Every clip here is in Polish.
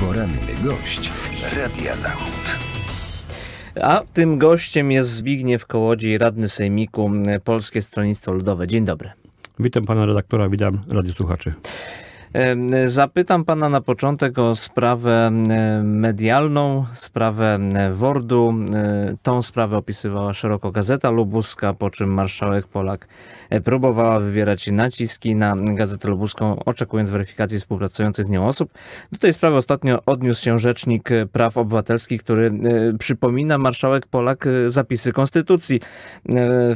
Poranny gość Radia Zachód. A tym gościem jest Zbigniew Kołodziej, radny Sejmiku Polskie Stronnictwo Ludowe. Dzień dobry. Witam pana redaktora, witam radiosłuchaczy. Zapytam pana na początek o sprawę medialną, sprawę Wordu. Tą sprawę opisywała szeroko Gazeta Lubuska, po czym marszałek Polak e, próbowała wywierać naciski na Gazetę Lubuską, oczekując weryfikacji współpracujących z nią osób. Do tej sprawy ostatnio odniósł się rzecznik e, praw obywatelskich, który e, przypomina marszałek Polak zapisy konstytucji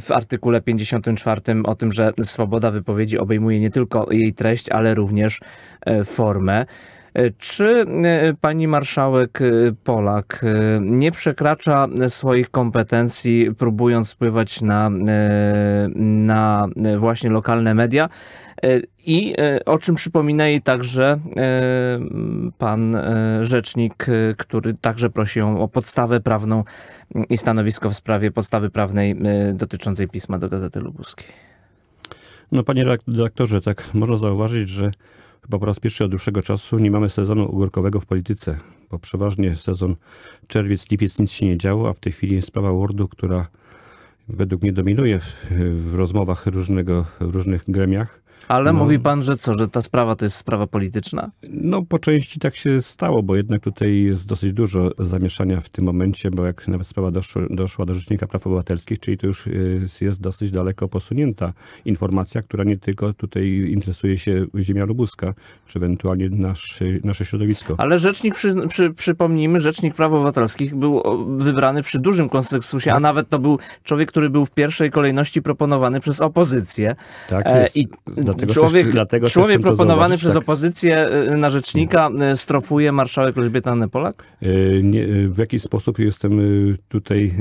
w artykule 54 o tym, że swoboda wypowiedzi obejmuje nie tylko jej treść, ale również E, formę. E, czy e, pani marszałek Polak nie przekracza swoich kompetencji, próbując wpływać na, na właśnie lokalne media? I o czym przypomina jej także pan rzecznik, który także prosi ją o podstawę prawną i stanowisko w sprawie podstawy prawnej dotyczącej pisma do Gazety Lubuskiej. No panie redaktorze, tak można zauważyć, że Chyba po raz pierwszy od dłuższego czasu nie mamy sezonu ogórkowego w polityce, bo przeważnie sezon czerwiec, lipiec nic się nie działo, a w tej chwili jest sprawa Wordu, która według mnie dominuje w, w rozmowach różnego, w różnych gremiach ale no, mówi pan, że co, że ta sprawa to jest sprawa polityczna? No po części tak się stało, bo jednak tutaj jest dosyć dużo zamieszania w tym momencie, bo jak nawet sprawa doszła, doszła do Rzecznika Praw Obywatelskich, czyli to już y, jest dosyć daleko posunięta informacja, która nie tylko tutaj interesuje się ziemia lubuska, czy ewentualnie nasze środowisko. Ale Rzecznik, przy, przy, przypomnijmy, Rzecznik Praw Obywatelskich był wybrany przy dużym konsensusie, tak. a nawet to był człowiek, który był w pierwszej kolejności proponowany przez opozycję. Tak, e, jest. I Dlatego człowiek, też, dlatego człowiek proponowany zauważyć, przez tak. opozycję y, na rzecznika y, strofuje marszałek Elżbieta Anny Polak? Y, nie, w jaki sposób jestem tutaj,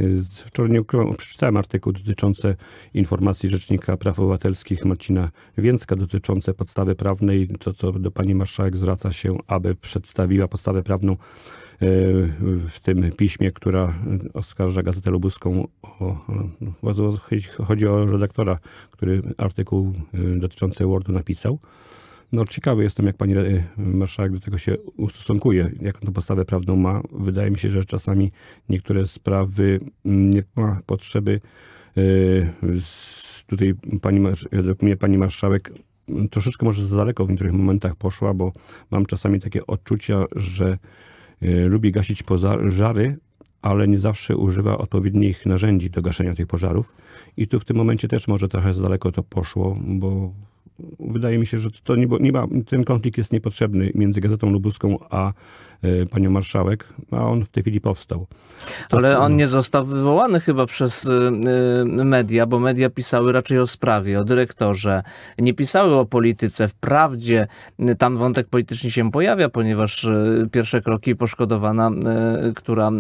wczoraj nie ukrywam, przeczytałem artykuł dotyczący informacji Rzecznika Praw Obywatelskich Marcina Więcka dotyczące podstawy prawnej, to co do pani marszałek zwraca się, aby przedstawiła podstawę prawną E, w tym piśmie, która oskarża Gazetę Lubuską o, chodzi o redaktora, który artykuł e, dotyczący Wordu napisał. No ciekawy jestem, jak pani marszałek do tego się ustosunkuje, jaką to postawę prawną ma. Wydaje mi się, że czasami niektóre sprawy nie ma potrzeby e, tutaj pani, według mnie pani marszałek troszeczkę może za daleko w niektórych momentach poszła, bo mam czasami takie odczucia, że E, lubi gasić pożary, ale nie zawsze używa odpowiednich narzędzi do gaszenia tych pożarów. I tu w tym momencie też może trochę za daleko to poszło, bo wydaje mi się, że to nie, nie ma, ten konflikt jest niepotrzebny między Gazetą Lubuską a E, panią marszałek, a on w tej chwili powstał. To Ale on nie został wywołany chyba przez e, e, media, bo media pisały raczej o sprawie, o dyrektorze. Nie pisały o polityce. Wprawdzie tam wątek polityczny się pojawia, ponieważ pierwsze kroki poszkodowana, która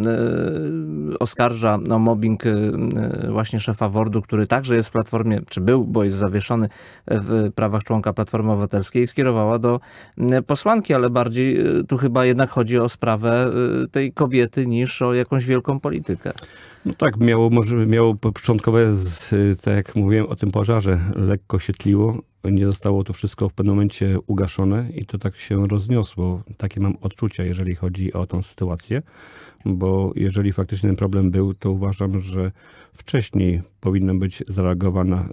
oskarża o mobbing właśnie szefa Wordu, który także jest w Platformie, czy był, bo jest zawieszony w prawach członka Platformy Obywatelskiej, skierowała do posłanki, ale bardziej tu chyba jednak chodzi o sprawę y, tej kobiety niż o jakąś wielką politykę. No tak, miało, może, miało początkowe, y, tak jak mówiłem o tym pożarze, lekko się tliło. Nie zostało to wszystko w pewnym momencie ugaszone i to tak się rozniosło. Takie mam odczucia, jeżeli chodzi o tą sytuację, bo jeżeli faktycznie ten problem był, to uważam, że wcześniej powinna być zareagowana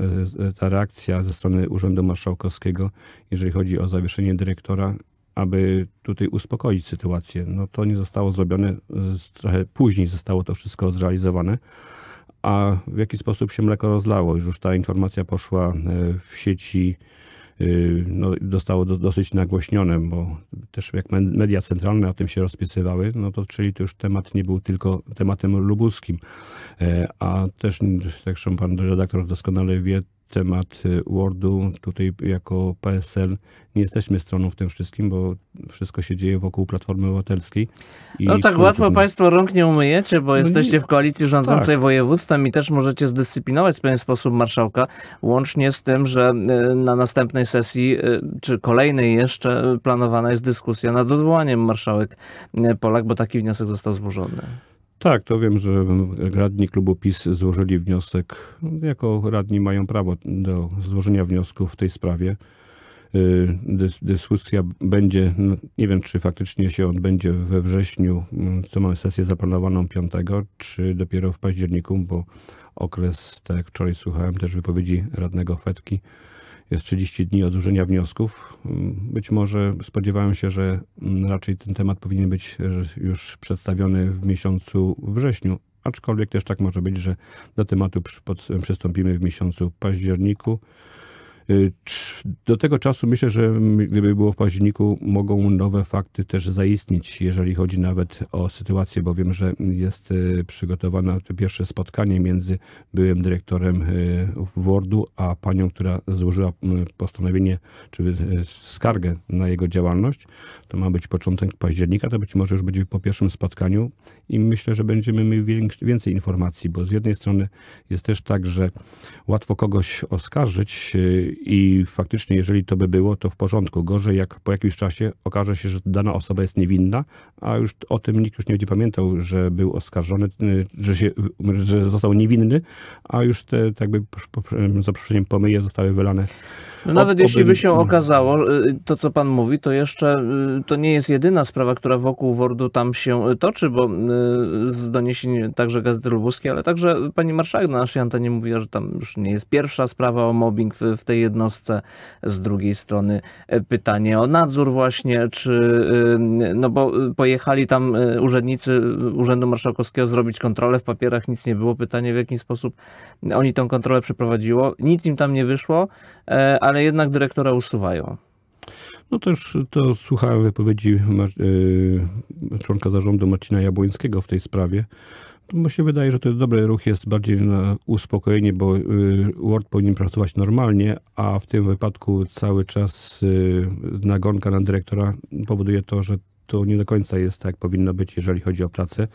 y, ta reakcja ze strony Urzędu Marszałkowskiego, jeżeli chodzi o zawieszenie dyrektora aby tutaj uspokoić sytuację. No to nie zostało zrobione, trochę później zostało to wszystko zrealizowane. A w jaki sposób się mleko rozlało? Już ta informacja poszła e, w sieci, e, no, zostało do, dosyć nagłośnione, bo też jak media centralne o tym się rozpisywały, no to czyli to już temat nie był tylko tematem lubuskim, e, a też, jak pan redaktor doskonale wie, temat y, Wordu. Tutaj jako PSL nie jesteśmy stroną w tym wszystkim, bo wszystko się dzieje wokół Platformy Obywatelskiej. no tak łatwo Państwo rąk nie umyjecie, bo no jesteście nie... w koalicji rządzącej tak. województwem i też możecie zdyscyplinować w pewien sposób marszałka, łącznie z tym, że y, na następnej sesji, y, czy kolejnej jeszcze, planowana jest dyskusja nad odwołaniem marszałek Polak, bo taki wniosek został złożony. Tak, to wiem, że radni klubu PiS złożyli wniosek. Jako radni mają prawo do złożenia wniosku w tej sprawie. Y, dyskusja będzie, no, nie wiem czy faktycznie się odbędzie we wrześniu, mm, co mamy sesję zaplanowaną 5, czy dopiero w październiku, bo okres, tak jak wczoraj słuchałem też wypowiedzi radnego Fetki, jest 30 dni od złożenia wniosków. Być może spodziewałem się, że raczej ten temat powinien być e, już przedstawiony w miesiącu wrześniu, aczkolwiek też tak może być, że do tematu przystąpimy w miesiącu październiku. Y, do tego czasu myślę, że gdyby było w październiku, mogą nowe fakty też zaistnieć, jeżeli chodzi nawet o sytuację, bo wiem, że jest y, przygotowane to pierwsze spotkanie między byłym dyrektorem y, Wordu a panią, która złożyła postanowienie czy skargę na jego działalność. To ma być początek października, to być może już będzie po pierwszym spotkaniu i myślę, że będziemy mieli więcej informacji, bo z jednej strony jest też tak, że łatwo kogoś oskarżyć i faktycznie, jeżeli to by było, to w porządku. Gorzej, jak po jakimś czasie okaże się, że dana osoba jest niewinna, a już o tym nikt już nie będzie pamiętał, że był oskarżony, y, że, się, że został niewinny, a już te, tak jakby za przeproszeniem, pomyje zostały wylane no nawet jeśli by się okazało, y, to co pan mówi, to jeszcze y, to nie jest jedyna sprawa, która wokół Wordu tam się y, toczy, bo z doniesień także Gazety Lubuskiej, ale także pani marszałek na naszej antenie mówiła, że tam już nie jest pierwsza sprawa o mobbing w, w tej jednostce. Z drugiej strony pytanie o nadzór właśnie, czy no bo pojechali tam urzędnicy Urzędu Marszałkowskiego zrobić kontrolę, w papierach nic nie było, pytanie w jaki sposób oni tą kontrolę przeprowadziło. Nic im tam nie wyszło, a ale jednak dyrektora usuwają. No też to słuchałem wypowiedzi y, członka zarządu Marcina Jabłońskiego w tej sprawie. No bo się wydaje, że to dobry ruch jest bardziej na uspokojenie, bo y, Word powinien pracować normalnie, a w tym wypadku cały czas y, nagonka na dyrektora powoduje to, że to nie do końca jest tak, jak powinno być, jeżeli chodzi o pracę.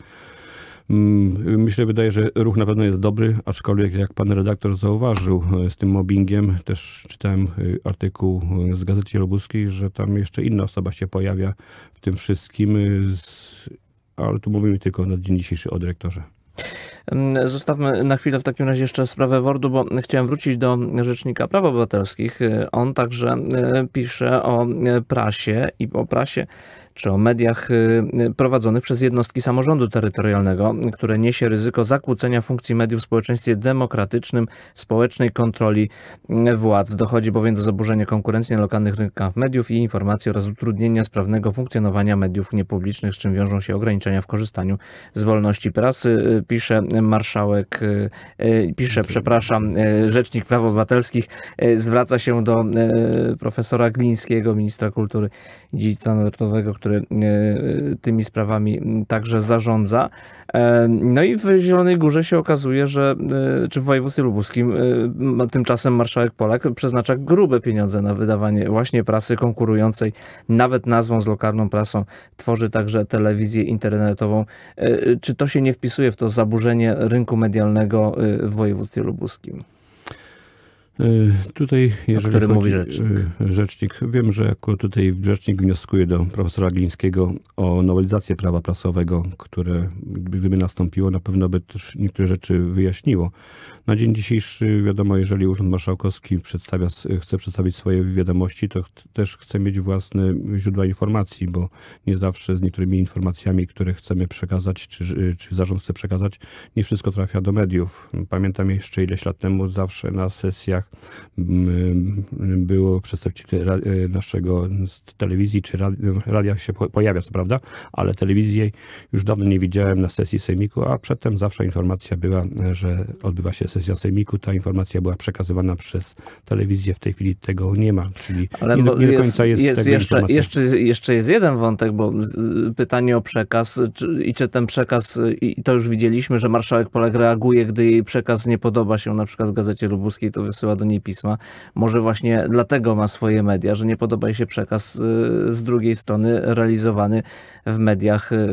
Myślę, mm, wydaje, że ruch na pewno jest dobry, aczkolwiek jak pan redaktor zauważył e, z tym mobbingiem, też czytałem e, artykuł e, z Gazety Lubuskiej, że tam jeszcze inna osoba się pojawia w tym wszystkim, ale tu mówimy tylko na dzień dzisiejszy o dyrektorze. Mm, zostawmy na chwilę w takim razie jeszcze sprawę Wordu, bo chciałem wrócić do Rzecznika Praw Obywatelskich. On także pisze o prasie i o prasie czy o mediach y, y, prowadzonych przez jednostki samorządu terytorialnego, które niesie ryzyko zakłócenia funkcji mediów w społeczeństwie demokratycznym, społecznej kontroli y, władz. Dochodzi bowiem do zaburzenia konkurencji na lokalnych rynkach mediów i informacji oraz utrudnienia sprawnego funkcjonowania mediów niepublicznych, z czym wiążą się ograniczenia w korzystaniu z wolności prasy, pisze marszałek, pisze, przepraszam, rzecznik praw obywatelskich, zwraca się do profesora Glińskiego, ministra kultury i dziedzictwa narodowego, który który e, tymi sprawami także zarządza. E, no i w Zielonej Górze się okazuje, że e, czy w województwie lubuskim tymczasem marszałek Polak przeznacza grube pieniądze na wydawanie właśnie prasy konkurującej nawet nazwą z lokalną prasą. Tworzy także telewizję internetową. Czy to się nie wpisuje w to zaburzenie rynku medialnego w województwie lubuskim? Y, tutaj, jeżeli o którym chodzi, mówi rzecznik. Y, rzecznik. Wiem, że jako tutaj rzecznik wnioskuje do profesora Glińskiego o nowelizację prawa prasowego, które gdyby nastąpiło, na pewno by też niektóre rzeczy wyjaśniło. Na dzień dzisiejszy, wiadomo, jeżeli Urząd Marszałkowski przedstawia, chce przedstawić swoje wiadomości, to ch też chce mieć własne źródła informacji, bo nie zawsze z niektórymi informacjami, które chcemy przekazać, czy, y, czy zarząd chce przekazać, nie wszystko trafia do mediów. Pamiętam jeszcze ileś lat temu zawsze na sesjach Czechach mm, y, było przedstawiciel y, naszego y, z telewizji czy radia się pojawia, co prawda, ale telewizję już dawno nie widziałem na sesji Sejmiku, a przedtem zawsze informacja była, że odbywa się sesja Sejmiku. Ta informacja była przekazywana przez telewizję. W tej chwili tego nie ma, czyli ale nie, do, nie do końca jest, jest tego jeszcze, jeszcze, jeszcze jest jeden wątek, bo pytanie o przekaz czy, i czy ten przekaz, i to już widzieliśmy, że marszałek Polak reaguje, gdy jej przekaz nie podoba się na przykład w Gazecie Lubuskiej, to wysyła do niej pisma. Może właśnie dlatego ma swoje media, że nie podoba jej się przekaz y, z drugiej strony realizowany w mediach y,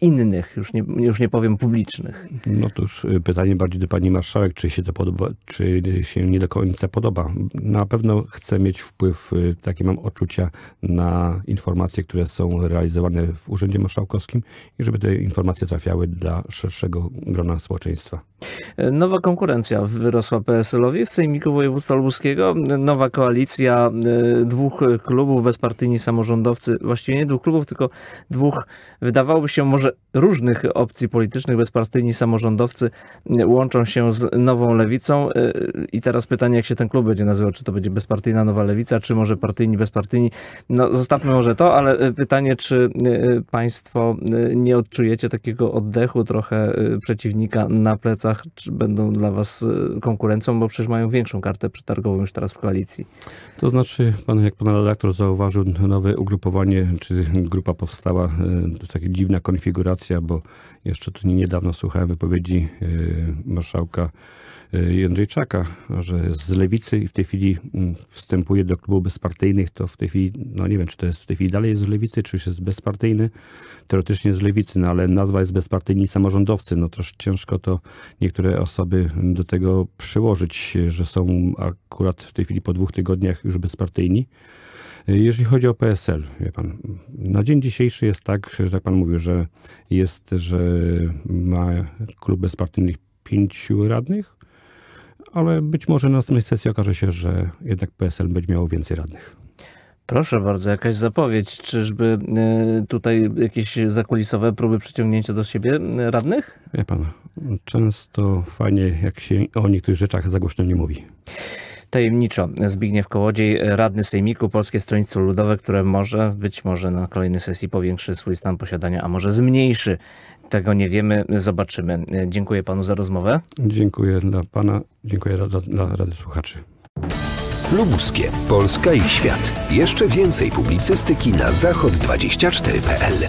innych, już nie, już nie powiem publicznych. No to już y, pytanie bardziej do pani marszałek, czy się to podoba, czy się nie do końca podoba. Na pewno chcę mieć wpływ, takie mam odczucia, na informacje, które są realizowane w Urzędzie Marszałkowskim i żeby te informacje trafiały dla szerszego grona społeczeństwa. Nowa konkurencja wyrosła PSL-owi w Sejmie Województwa Lubuskiego, nowa koalicja y, dwóch y, klubów, bezpartyjni samorządowcy, właściwie nie dwóch klubów, tylko dwóch, wydawałoby się może różnych opcji politycznych, bezpartyjni samorządowcy y, łączą się z Nową Lewicą i teraz pytanie, jak się ten klub będzie nazywał, czy to będzie bezpartyjna Nowa Lewica, czy może partyjni, bezpartyjni, no zostawmy może to, ale pytanie, czy państwo nie odczujecie takiego oddechu trochę przeciwnika na plecach, czy będą dla was konkurencją, bo przecież mają większość kartę przetargową już teraz w koalicji. To znaczy, pan, jak pan redaktor zauważył, nowe ugrupowanie, czy grupa powstała, e, to jest taka dziwna konfiguracja, bo jeszcze tu niedawno słuchałem wypowiedzi e, marszałka Jędrzejczaka, że z lewicy i w tej chwili mm, wstępuje do klubu bezpartyjnych, to w tej chwili, no nie wiem, czy to jest w tej chwili dalej jest z lewicy, czy już jest bezpartyjny, teoretycznie z lewicy, no ale nazwa jest bezpartyjni samorządowcy, no też ciężko to niektóre osoby do tego przyłożyć, że są akurat w tej chwili po dwóch tygodniach już bezpartyjni. Jeżeli chodzi o PSL, wie pan, na dzień dzisiejszy jest tak, że tak pan mówił, że jest, że ma klub bezpartyjnych pięciu radnych, ale być może na następnej sesji okaże się, że jednak PSL będzie miało więcej radnych. Proszę bardzo, jakaś zapowiedź. Czyżby e, tutaj jakieś zakulisowe próby przyciągnięcia do siebie e, radnych? Wie pan, często fajnie, jak się o niektórych rzeczach zagłośno nie mówi tajemniczo. Zbigniew Kołodziej, radny Sejmiku, Polskie Stronnictwo Ludowe, które może, być może na kolejnej sesji powiększy swój stan posiadania, a może zmniejszy. Tego nie wiemy, zobaczymy. Dziękuję panu za rozmowę. Dziękuję dla pana, dziękuję dla, dla Rady Słuchaczy. Lubuskie, Polska i świat. Jeszcze więcej publicystyki na zachod24.pl